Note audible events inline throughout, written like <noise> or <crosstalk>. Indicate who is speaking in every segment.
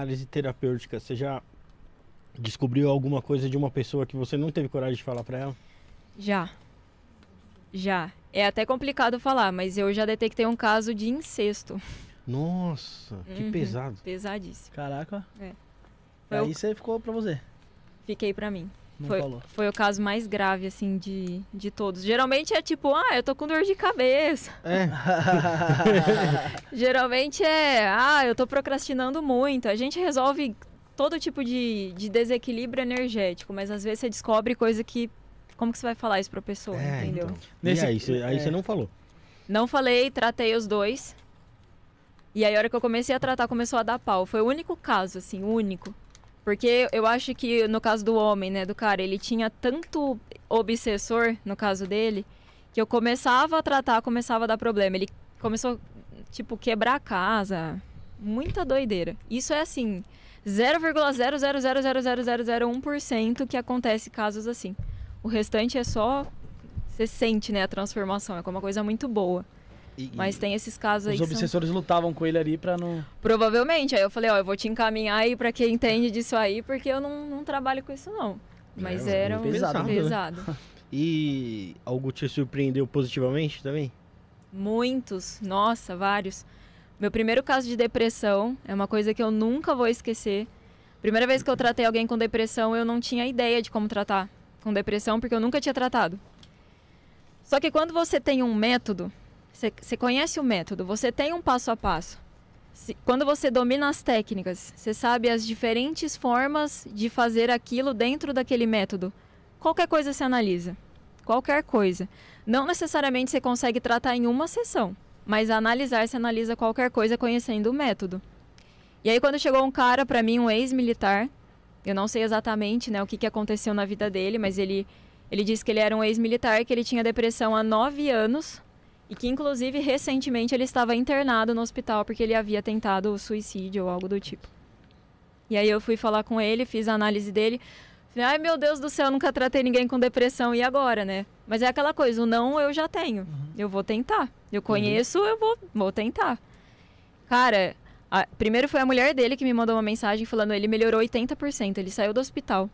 Speaker 1: análise terapêutica, você já descobriu alguma coisa de uma pessoa que você não teve coragem de falar para ela? Já. Já. É até complicado falar, mas eu já detectei um caso de incesto. Nossa, que uhum, pesado. Pesadíssimo. Caraca. É. Aí eu... você ficou pra você. Fiquei pra mim. Não foi, falou. Foi o caso mais grave, assim, de, de todos. Geralmente é tipo, ah, eu tô com dor de cabeça. É. <laughs> Geralmente é, ah, eu tô procrastinando muito. A gente resolve todo tipo de, de desequilíbrio energético, mas às vezes você descobre coisa que. Como que você vai falar isso pra pessoa, é, entendeu? Então. Nesse, aí, cê, aí é. você não falou. Não falei, tratei os dois. E aí a hora que eu comecei a tratar, começou a dar pau. Foi o único caso, assim, único. Porque eu acho que no caso do homem, né, do cara, ele tinha tanto obsessor, no caso dele, que eu começava a tratar, começava a dar problema. Ele começou, tipo, quebrar a casa. Muita doideira. Isso é assim, 0,0000001% que acontece casos assim. O restante é só. Você sente, né, a transformação. É uma coisa muito boa. Mas tem esses casos aí. Os obsessores são... lutavam com ele ali para não. Provavelmente. Aí eu falei, ó, eu vou te encaminhar aí para quem entende disso aí, porque eu não, não trabalho com isso não. Mas é, é era um pesado. pesado. Né? <laughs> E algo te surpreendeu positivamente também? Muitos, nossa, vários. Meu primeiro caso de depressão é uma coisa que eu nunca vou esquecer. Primeira vez que eu tratei alguém com depressão, eu não tinha ideia de como tratar com depressão, porque eu nunca tinha tratado. Só que quando você tem um método, você conhece o método, você tem um passo a passo. Se, quando você domina as técnicas, você sabe as diferentes formas de fazer aquilo dentro daquele método. Qualquer coisa você analisa. Qualquer coisa. Não necessariamente você consegue tratar em uma sessão, mas analisar, você analisa qualquer coisa conhecendo o método. E aí, quando chegou um cara, para mim, um ex-militar, eu não sei exatamente né, o que, que aconteceu na vida dele, mas ele, ele disse que ele era um ex-militar, que ele tinha depressão há nove anos e que, inclusive, recentemente ele estava internado no hospital porque ele havia tentado o suicídio ou algo do tipo. E aí eu fui falar com ele, fiz a análise dele. Ai, meu Deus do céu, nunca tratei ninguém com depressão, e agora, né? Mas é aquela coisa, o não eu já tenho. Uhum. Eu vou tentar. Eu conheço, uhum. eu vou, vou tentar. Cara, a, primeiro foi a mulher dele que me mandou uma mensagem falando ele melhorou 80%, ele saiu do hospital.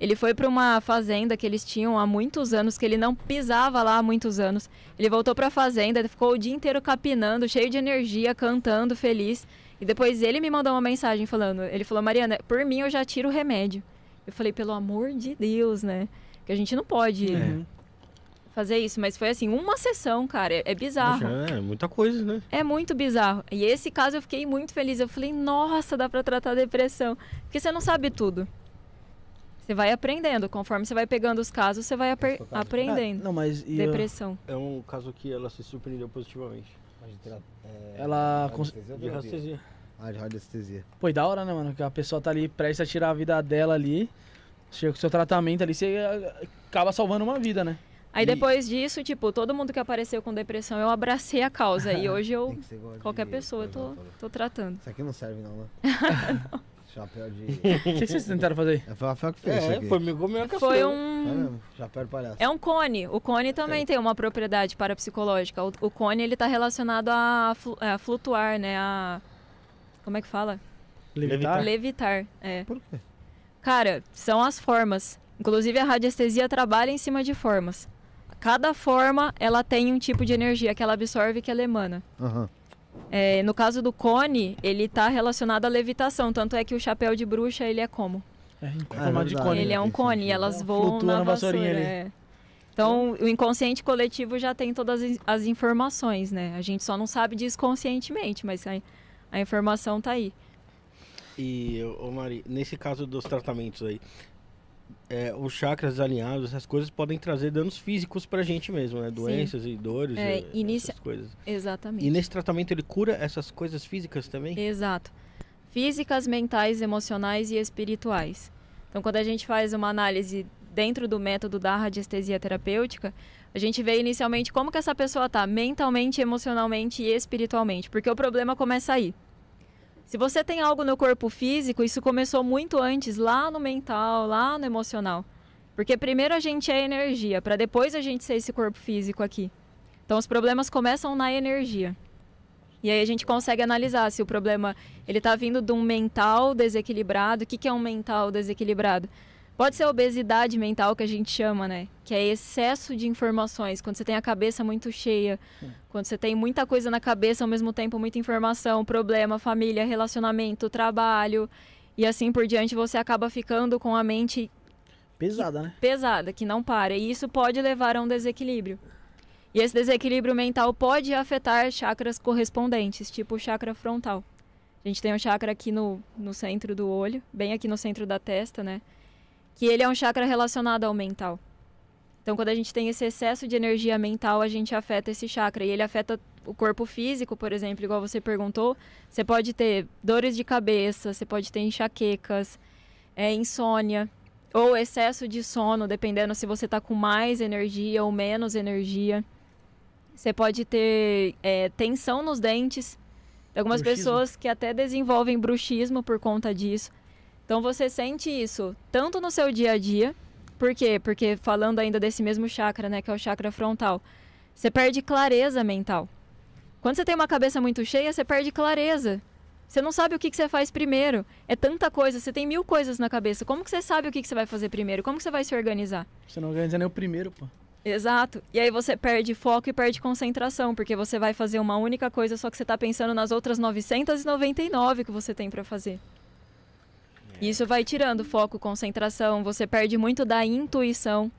Speaker 1: Ele foi para uma fazenda que eles tinham há muitos anos, que ele não pisava lá há muitos anos. Ele voltou para a fazenda, ficou o dia inteiro capinando, cheio de energia, cantando, feliz. E depois ele me mandou uma mensagem falando, ele falou: "Mariana, por mim eu já tiro o remédio". Eu falei: "Pelo amor de Deus, né? Que a gente não pode é. fazer isso". Mas foi assim, uma sessão, cara, é, é bizarro. é muita coisa, né? É muito bizarro. E esse caso eu fiquei muito feliz. Eu falei: "Nossa, dá para tratar depressão". Porque você não sabe tudo. Você vai aprendendo. Conforme você vai pegando os casos, você vai aprendendo. não, mas depressão. É um caso que ela se surpreendeu positivamente. É, ela. De radiestesia. Ah, de radiestesia. Pô, e da hora, né, mano? Que a pessoa tá ali prestes a tirar a vida dela ali. Chega com o seu tratamento ali, você eh, acaba salvando uma vida, né? Aí depois disso, tipo, todo mundo que apareceu com depressão, eu abracei a causa. e <laughs> hoje eu, qualquer pessoa, eu tô, tô tratando. Isso aqui não serve não, né? não. <laughs> <laughs> Chapéu de. <laughs> O que, que vocês tentaram fazer aí? Foi o Rafael que fez. É, foi meu é, Foi né? um. É Chapéu de palhaço. É um cone. O cone também é. tem uma propriedade parapsicológica. O, o cone ele tá relacionado a, flu, é, a flutuar, né? A. Como é que fala? Levitar. Levitar, é. Por quê? Cara, são as formas. Inclusive a radiestesia trabalha em cima de formas. Cada forma ela tem um tipo de energia que ela absorve e que ela emana. Aham. Uhum. É, no caso do cone, ele está relacionado à levitação, tanto é que o chapéu de bruxa ele é como? É, em forma ah, é de cone. Ele é um é cone, e elas voam Flutua na vassourinha vassoura. É. Então, o inconsciente coletivo já tem todas as informações, né? A gente só não sabe desconscientemente, mas a, a informação está aí. E, ô Mari, nesse caso dos tratamentos aí, é, os chakras alinhados, essas coisas podem trazer danos físicos pra gente mesmo, né? Doenças Sim. e dores, é, é e, inicia... essas coisas. Exatamente. E nesse tratamento ele cura essas coisas físicas também? Exato. Físicas, mentais, emocionais e espirituais. Então, quando a gente faz uma análise dentro do método da radiestesia terapêutica, a gente vê inicialmente como que essa pessoa tá mentalmente, emocionalmente e espiritualmente, porque o problema começa aí. Se você tem algo no corpo físico, isso começou muito antes, lá no mental, lá no emocional. Porque primeiro a gente é energia, para depois a gente ser esse corpo físico aqui. Então os problemas começam na energia. E aí a gente consegue analisar se o problema ele está vindo de um mental desequilibrado. O que, que é um mental desequilibrado? Pode ser a obesidade mental que a gente chama, né? Que é excesso de informações. Quando você tem a cabeça muito cheia, Sim. quando você tem muita coisa na cabeça ao mesmo tempo, muita informação, problema, família, relacionamento, trabalho e assim por diante, você acaba ficando com a mente pesada, que, né? Pesada, que não para. E isso pode levar a um desequilíbrio. E esse desequilíbrio mental pode afetar chakras correspondentes, tipo o chakra frontal. A gente tem um chakra aqui no, no centro do olho, bem aqui no centro da testa, né? que ele é um chakra relacionado ao mental. Então, quando a gente tem esse excesso de energia mental, a gente afeta esse chakra. E ele afeta o corpo físico, por exemplo, igual você perguntou. Você pode ter dores de cabeça, você pode ter enxaquecas, é, insônia, ou excesso de sono, dependendo se você está com mais energia ou menos energia. Você pode ter é, tensão nos dentes. Algumas bruxismo. pessoas que até desenvolvem bruxismo por conta disso. Então você sente isso tanto no seu dia a dia, por quê? Porque falando ainda desse mesmo chakra, né, que é o chakra frontal, você perde clareza mental. Quando você tem uma cabeça muito cheia, você perde clareza. Você não sabe o que, que você faz primeiro. É tanta coisa, você tem mil coisas na cabeça. Como que você sabe o que, que você vai fazer primeiro? Como que você vai se organizar? Você não organiza nem o primeiro, pô. Exato. E aí você perde foco e perde concentração, porque você vai fazer uma única coisa, só que você está pensando nas outras 999 que você tem para fazer. Isso vai tirando foco, concentração, você perde muito da intuição.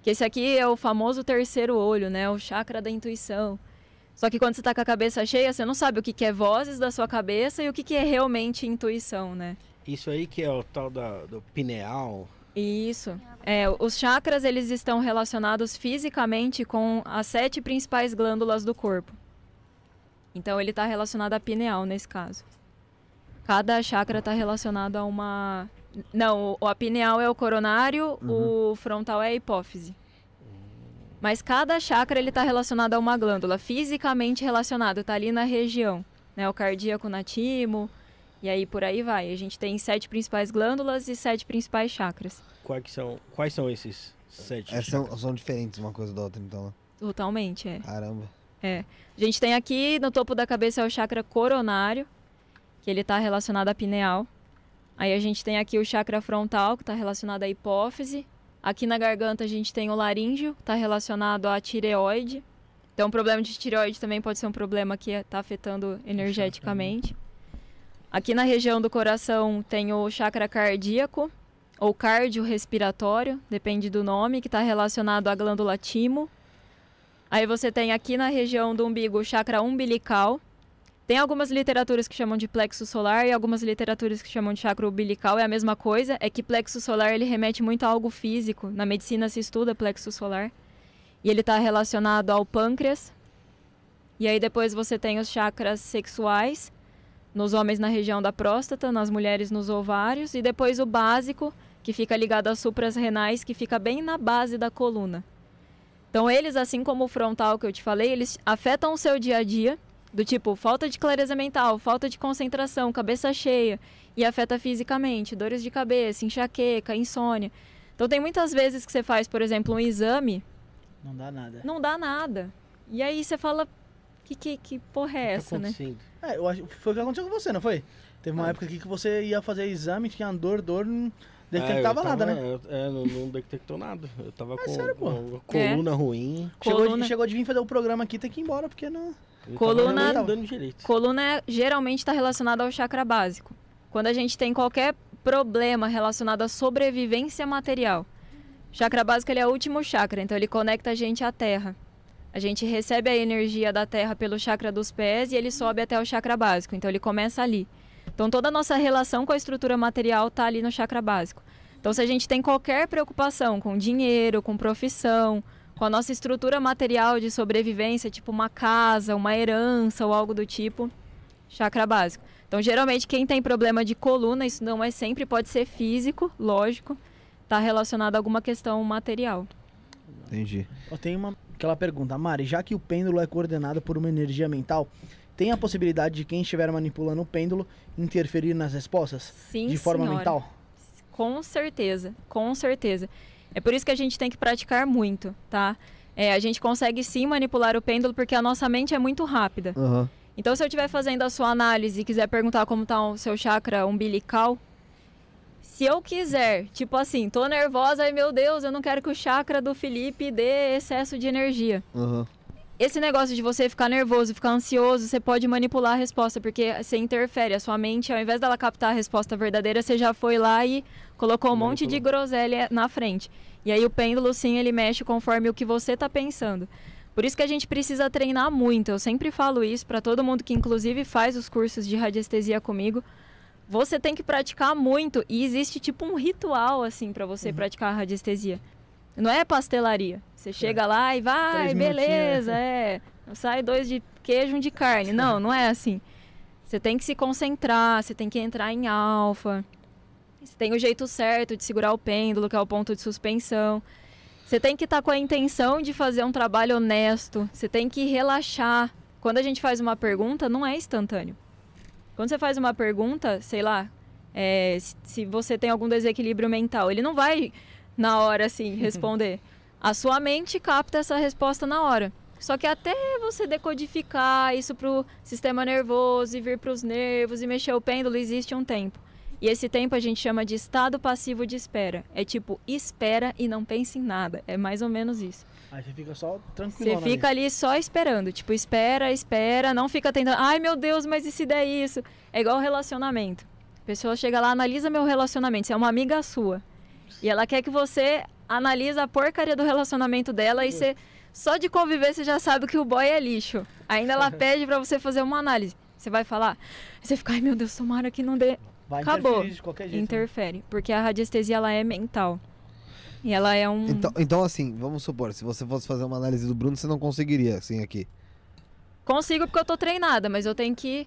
Speaker 1: Que esse aqui é o famoso terceiro olho, né? O chakra da intuição. Só que quando você está com a cabeça cheia, você não sabe o que, que é vozes da sua cabeça e o que, que é realmente intuição, né? Isso aí que é o tal da, do pineal. Isso. É, os chakras eles estão relacionados fisicamente com as sete principais glândulas do corpo. Então ele está relacionado à pineal nesse caso. Cada chakra está relacionado a uma. Não, o, a pineal é o coronário, uhum. o frontal é a hipófise. Mas cada chakra ele está relacionado a uma glândula, fisicamente relacionado, está ali na região, né? O cardíaco o natimo e aí por aí vai. A gente tem sete principais glândulas e sete principais chakras. Quais são? Quais são esses sete? É, são, são diferentes uma coisa da outra, então. Né? Totalmente, é. Caramba. É. A gente tem aqui no topo da cabeça é o chakra coronário, que ele está relacionado à pineal. Aí a gente tem aqui o chakra frontal, que está relacionado à hipófise. Aqui na garganta a gente tem o laríngeo, que está relacionado à tireoide. Então, o problema de tireoide também pode ser um problema que está afetando energeticamente. Aqui na região do coração tem o chakra cardíaco, ou cardiorrespiratório, depende do nome, que está relacionado à glândula timo. Aí você tem aqui na região do umbigo o chakra umbilical, tem algumas literaturas que chamam de plexo solar e algumas literaturas que chamam de chakra umbilical, é a mesma coisa, é que plexo solar ele remete muito a algo físico. Na medicina se estuda plexo solar. E ele está relacionado ao pâncreas. E aí depois você tem os chakras sexuais, nos homens na região da próstata, nas mulheres nos ovários, e depois o básico, que fica ligado às supras renais, que fica bem na base da coluna. Então, eles, assim como o frontal que eu te falei, eles afetam o seu dia a dia do tipo, falta de clareza mental, falta de concentração, cabeça cheia, e afeta fisicamente, dores de cabeça, enxaqueca, insônia. Então tem muitas vezes que você faz, por exemplo, um exame. Não dá nada. Não dá nada. E aí você fala, que, que, que porra é essa, tá né? É, eu acho, foi o que aconteceu com você, não foi? Teve uma ah. época aqui que você ia fazer exame, tinha dor, dor, não é, detectava é, tava, nada, né? é, não, não, detectou nada. Eu tava é, com, sério, com é. coluna ruim. Coluna. Chegou, de, chegou de vir fazer o programa aqui, tem que ir embora, porque não coluna, tá coluna tá é, geralmente está relacionada ao chakra básico. Quando a gente tem qualquer problema relacionado à sobrevivência material, chakra básico ele é o último chakra, então ele conecta a gente à terra. A gente recebe a energia da terra pelo chakra dos pés e ele sobe até o chakra básico, então ele começa ali. Então toda a nossa relação com a estrutura material está ali no chakra básico. Então se a gente tem qualquer preocupação com dinheiro, com profissão, com a nossa estrutura material de sobrevivência, tipo uma casa, uma herança ou algo do tipo, chakra básico. Então, geralmente, quem tem problema de coluna, isso não é sempre, pode ser físico, lógico, está relacionado a alguma questão material. Entendi. Eu tenho uma, aquela pergunta, Mari, já que o pêndulo é coordenado por uma energia mental, tem a possibilidade de quem estiver manipulando o pêndulo interferir nas respostas? Sim, De forma senhora. mental? Com certeza, com certeza. É por isso que a gente tem que praticar muito, tá? É, a gente consegue sim manipular o pêndulo porque a nossa mente é muito rápida. Uhum. Então, se eu estiver fazendo a sua análise e quiser perguntar como está o seu chakra umbilical, se eu quiser, tipo assim, tô nervosa ai meu Deus, eu não quero que o chakra do Felipe dê excesso de energia. Uhum esse negócio de você ficar nervoso, ficar ansioso, você pode manipular a resposta, porque você interfere. A sua mente, ao invés dela captar a resposta verdadeira, você já foi lá e colocou um monte de groselha na frente. E aí o pêndulo, sim, ele mexe conforme o que você está pensando. Por isso que a gente precisa treinar muito. Eu sempre falo isso para todo mundo que, inclusive, faz os cursos de radiestesia comigo. Você tem que praticar muito e existe tipo um ritual assim para você uhum. praticar a radiestesia. Não é pastelaria. Você chega é. lá e vai, beleza, né? é. Sai dois de queijo, um de carne. Não, não é assim. Você tem que se concentrar, você tem que entrar em alfa. Você tem o jeito certo de segurar o pêndulo, que é o ponto de suspensão. Você tem que estar tá com a intenção de fazer um trabalho honesto. Você tem que relaxar. Quando a gente faz uma pergunta, não é instantâneo. Quando você faz uma pergunta, sei lá, é, se você tem algum desequilíbrio mental, ele não vai na hora, assim, <laughs> responder. A sua mente capta essa resposta na hora. Só que até você decodificar isso pro sistema nervoso e vir pros nervos e mexer o pêndulo, existe um tempo. E esse tempo a gente chama de estado passivo de espera. É tipo, espera e não pense em nada. É mais ou menos isso. Aí você fica só tranquilo. Você né, fica ali só esperando. Tipo, espera, espera, não fica tentando. Ai meu Deus, mas e se der isso? É igual relacionamento. A pessoa chega lá, analisa meu relacionamento. Você é uma amiga sua. E ela quer que você analise a porcaria do relacionamento dela e você só de conviver você já sabe que o boy é lixo. Ainda ela <laughs> pede para você fazer uma análise. Você vai falar, você fica, ai meu Deus, tomara que não dê. Vai Acabou. Jeito, né? Interfere, né? porque a radiestesia ela é mental. E ela é um. Então, então, assim, vamos supor, se você fosse fazer uma análise do Bruno, você não conseguiria, assim, aqui. Consigo porque eu tô treinada, mas eu tenho que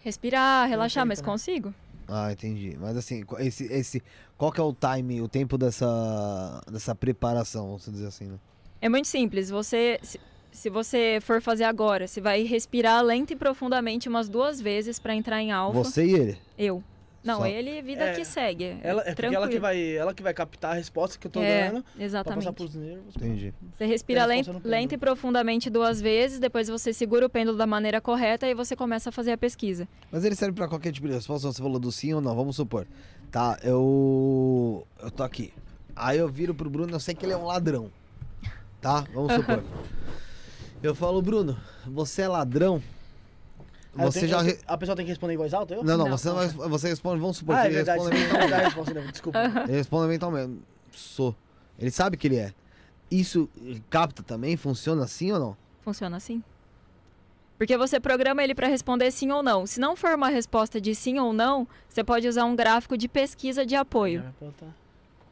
Speaker 1: respirar, relaxar, mas consigo. Ah, entendi. Mas assim, esse, esse, qual que é o time, o tempo dessa, dessa preparação, vamos dizer assim, né? É muito simples. Você, se, se você for fazer agora, você vai respirar lenta e profundamente umas duas vezes para entrar em alfa. Você e ele? Eu. Não, Só... ele é vida é, que segue. Ela, é tranquilo. ela que, vai, ela que vai captar a resposta que eu tô é, dando. Exatamente. Pra passar pros nervos. Entendi. Você respira lento, lento e profundamente duas vezes, depois você segura o pêndulo da maneira correta e você começa a fazer a pesquisa. Mas ele serve para qualquer tipo de resposta, você falou do sim ou não, vamos supor. Tá, eu. Eu tô aqui. Aí eu viro pro Bruno, eu sei que ele é um ladrão. Tá? Vamos <laughs> supor. eu falo, Bruno, você é ladrão? você tenho, já. a pessoa tem que responder em voz alta? É eu? Não, não, não você, não vai, você responde, vamos supor ah, que é ele responde <laughs> é mentalmente. Desculpa. Ele responde mentalmente. Sou. Ele sabe que ele é. Isso capta também? Funciona assim ou não? Funciona assim. Porque você programa ele para responder sim ou não. Se não for uma resposta de sim ou não, você pode usar um gráfico de pesquisa de apoio.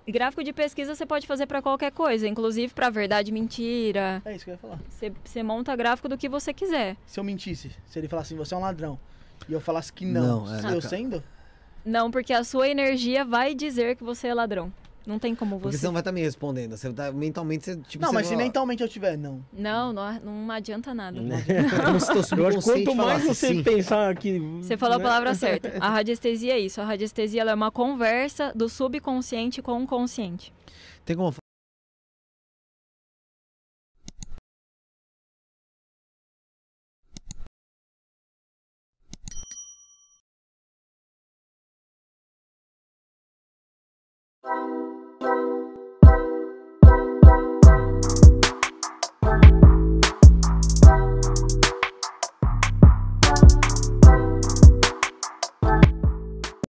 Speaker 1: Gráfico de pesquisa você pode fazer para qualquer coisa, inclusive para verdade mentira. É isso que eu ia falar. Você, você monta gráfico do que você quiser. Se eu mentisse, se ele falasse assim, você é um ladrão, e eu falasse que não, não é, eu cara. Ah, tá. sendo? Não, porque a sua energia vai dizer que você é ladrão. Não tem como você. Porque você não vai estar tá me respondendo. Você tá, mentalmente você. Tipo, não, você mas vai... se mentalmente eu tiver, não. Não, não, não adianta nada. Não adianta. Como se Quanto mais você assim. pensar que. Você falou né? a palavra <laughs> certa. A radiestesia é isso. A radiestesia é uma conversa do subconsciente com o consciente. Tem como